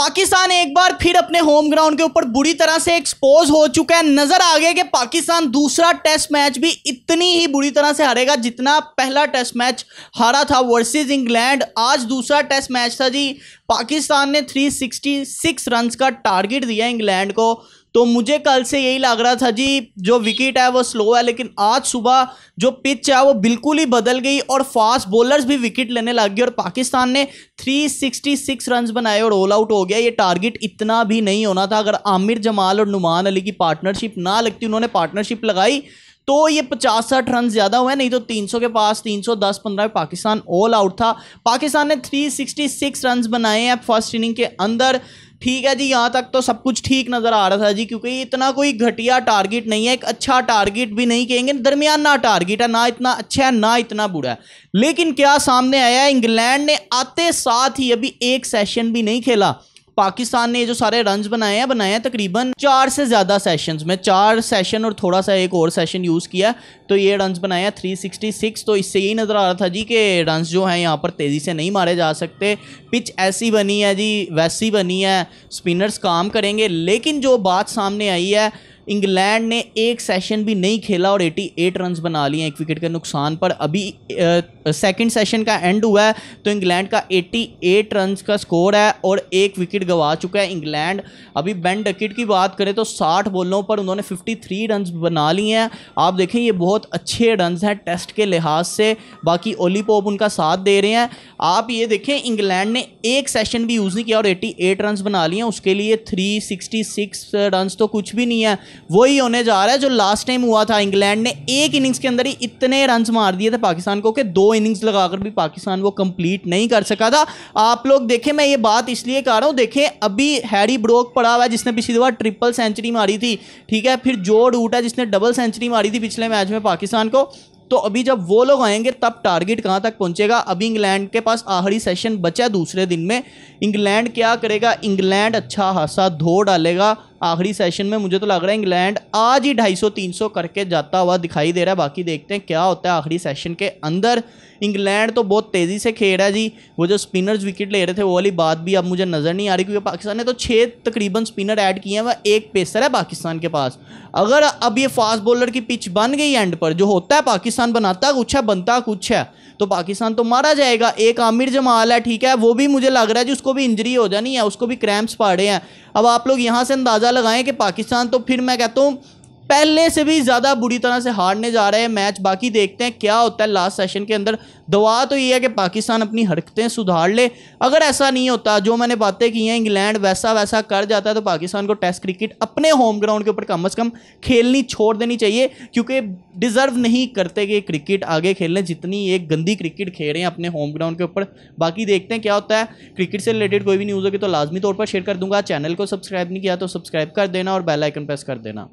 पाकिस्तान एक बार फिर अपने होम ग्राउंड के ऊपर बुरी तरह से एक्सपोज हो चुका है नजर आ गया कि पाकिस्तान दूसरा टेस्ट मैच भी इतनी ही बुरी तरह से हारेगा जितना पहला टेस्ट मैच हारा था वर्सेस इंग्लैंड आज दूसरा टेस्ट मैच था जी पाकिस्तान ने 366 रन्स का टारगेट दिया इंग्लैंड को तो मुझे कल से यही लग रहा था जी जो विकेट है वो स्लो है लेकिन आज सुबह जो पिच है वो बिल्कुल ही बदल गई और फास्ट बॉलर्स भी विकेट लेने लग गए और पाकिस्तान ने 366 रन बनाए और ऑल आउट हो गया ये टारगेट इतना भी नहीं होना था अगर आमिर जमाल और नुमान अली की पार्टनरशिप ना लगती उन्होंने पार्टनरशिप लगाई तो ये पचास साठ रन ज़्यादा हुए नहीं तो 300 के पास 310 15 में पाकिस्तान ऑल आउट था पाकिस्तान ने 366 रन बनाए हैं फर्स्ट इनिंग के अंदर ठीक है जी यहाँ तक तो सब कुछ ठीक नज़र आ रहा था जी क्योंकि इतना कोई घटिया टारगेट नहीं है एक अच्छा टारगेट भी नहीं कहेंगे दरमियाना टारगेट है ना इतना अच्छा है ना इतना बुरा है लेकिन क्या सामने आया इंग्लैंड ने आते साथ ही अभी एक सेशन भी नहीं खेला पाकिस्तान ने जो सारे रन बनाए हैं बनाए हैं तकरीबन चार से ज़्यादा सेशन में चार सेशन और थोड़ा सा एक और सेशन यूज़ किया तो ये रन बनाए हैं थ्री तो इससे यही नज़र आ रहा था जी कि रन जो हैं यहाँ पर तेज़ी से नहीं मारे जा सकते पिच ऐसी बनी है जी वैसी बनी है स्पिनर्स काम करेंगे लेकिन जो बात सामने आई है इंग्लैंड ने एक सेशन भी नहीं खेला और 88 रन बना लिए एक विकेट के नुकसान पर अभी सेकंड सेशन का एंड हुआ है तो इंग्लैंड का 88 रन का स्कोर है और एक विकेट गंवा चुका है इंग्लैंड अभी बेन डकिट की बात करें तो 60 बॉलों पर उन्होंने 53 रन बना लिए हैं आप देखें ये बहुत अच्छे रन हैं टेस्ट के लिहाज से बाकी ओली पोप उनका साथ दे रहे हैं आप ये देखें इंग्लैंड ने एक सेशन भी यूज़ नहीं किया और 88 रन बना लिए हैं उसके लिए 366 सिक्सटी तो कुछ भी नहीं है वही होने जा रहा है जो लास्ट टाइम हुआ था इंग्लैंड ने एक इनिंग्स के अंदर ही इतने रन मार दिए थे पाकिस्तान को कि दो इनिंग्स लगाकर भी पाकिस्तान वो कंप्लीट नहीं कर सका था आप लोग देखें मैं ये बात इसलिए कह रहा हूँ देखें अभी हैरी ब्रोक पड़ा हुआ है जिसने पिछली बार ट्रिपल सेंचुरी मारी थी ठीक है फिर जो रूट है जिसने डबल सेंचुरी मारी थी पिछले मैच में पाकिस्तान को तो अभी जब वो लोग आएंगे तब टारगेट कहाँ तक पहुँचेगा अभी इंग्लैंड के पास आखिरी सेशन बचा दूसरे दिन में इंग्लैंड क्या करेगा इंग्लैंड अच्छा खासा धो डालेगा आखिरी सेशन में मुझे तो लग रहा है इंग्लैंड आज ही 250 300 करके जाता हुआ दिखाई दे रहा है बाकी देखते हैं क्या होता है आखिरी सेशन के अंदर इंग्लैंड तो बहुत तेज़ी से खेल रहा है जी वो जो स्पिनर्स विकेट ले रहे थे वो वाली बात भी अब मुझे नज़र नहीं आ रही क्योंकि पाकिस्तान ने तो छः तकरीबन स्पिनर ऐड किए हैं वह एक पेसर है पाकिस्तान के पास अगर अब ये फास्ट बॉलर की पिच बन गई एंड पर जो होता है पाकिस्तान बनाता कुछ है बनता कुछ है तो पाकिस्तान तो मारा जाएगा एक आमिर जमाल है ठीक है वो भी मुझे लग रहा है जी उसको भी इंजरी हो जानी है उसको भी क्रैम्प्स पड़े हैं अब आप लोग यहाँ से अंदाज़ा लगाएं कि पाकिस्तान तो फिर मैं कहता हूँ पहले से भी ज़्यादा बुरी तरह से हारने जा रहे हैं मैच बाकी देखते हैं क्या होता है लास्ट सेशन के अंदर दवा तो ये है कि पाकिस्तान अपनी हरकतें सुधार ले अगर ऐसा नहीं होता जो मैंने बातें की हैं इंग्लैंड वैसा वैसा कर जाता है तो पाकिस्तान को टेस्ट क्रिकेट अपने होम ग्राउंड के ऊपर कम अज़ कम खेलनी छोड़ देनी चाहिए क्योंकि डिज़र्व नहीं करते कि क्रिकेट आगे खेलने जितनी एक गंदी क्रिकेट खेल रहे हैं अपने होम ग्राउंड के ऊपर बाकी देखते हैं क्या होता है क्रिकेट से रिलेटेड कोई भी न्यूज़ होगी तो लाजमी तौर पर शेयर कर दूंगा चैनल को सब्सक्राइब नहीं किया तो सब्सक्राइब कर देना और बेलाइकन प्रेस कर देना